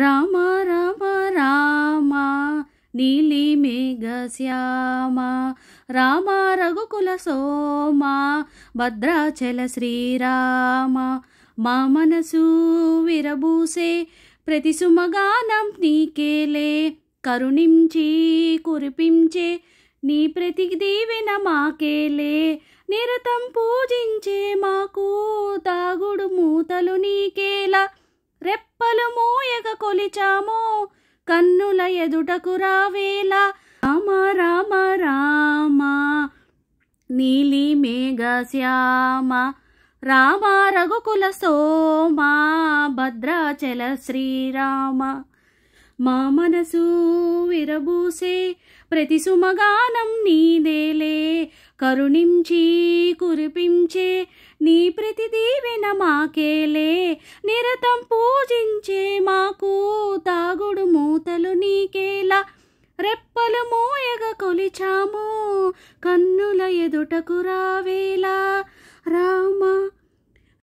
రామ రామ రామ మేఘ శ్యామ రామ రఘుకుల సోమ భద్రాచల శ్రీరామ మా మనసు విరబూసే ప్రతి సుమగానం నీకేలే కరుణించి కురిపించే నీ ప్రతి దీవెన మాకేలే నిరతం పూజించే మాకు తాగు రెప్పలు మోయగ కొలిచామో కన్నుల ఎదుటకు రావేలా రామ రామ రామ నీలి మేఘ శ్యామ రామ రఘుకుల సోమ భద్రాచల శ్రీరామ మా మనసు విరబూసే ప్రతి సుమగానం నీదేలే కరుణించి కురిపించే నీ ప్రతి దీవెన మాకేలే నిరతం పూజించే మాకు తాగుడు మూతలు నీకేలా రెప్పలు మోయగ కొలిచాము కన్నుల ఎదుటకు రావేలా